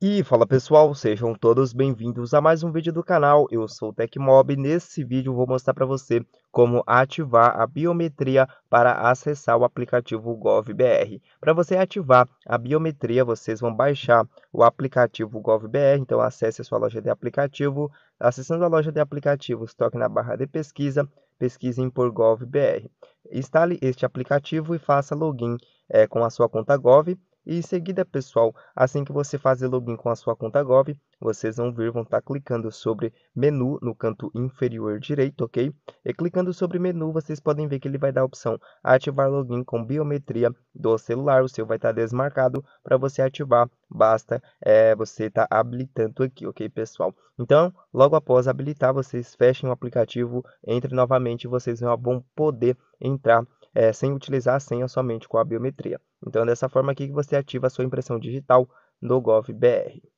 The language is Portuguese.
E fala pessoal, sejam todos bem-vindos a mais um vídeo do canal, eu sou o Tecmob e nesse vídeo vou mostrar para você como ativar a biometria para acessar o aplicativo GovBR. Para você ativar a biometria, vocês vão baixar o aplicativo GovBR, então acesse a sua loja de aplicativo, acessando a loja de aplicativos, toque na barra de pesquisa, pesquisem por GovBR. Instale este aplicativo e faça login é, com a sua conta Gov e em seguida, pessoal, assim que você fazer login com a sua conta Gov, vocês vão ver vão estar tá clicando sobre menu no canto inferior direito, ok? E clicando sobre menu, vocês podem ver que ele vai dar a opção ativar login com biometria do celular, o seu vai estar tá desmarcado, para você ativar, basta é, você estar tá habilitando aqui, ok pessoal? Então, logo após habilitar, vocês fechem o aplicativo, entre novamente, vocês vão poder entrar é, sem utilizar a senha somente com a biometria. Então, é dessa forma aqui que você ativa a sua impressão digital no GovBR.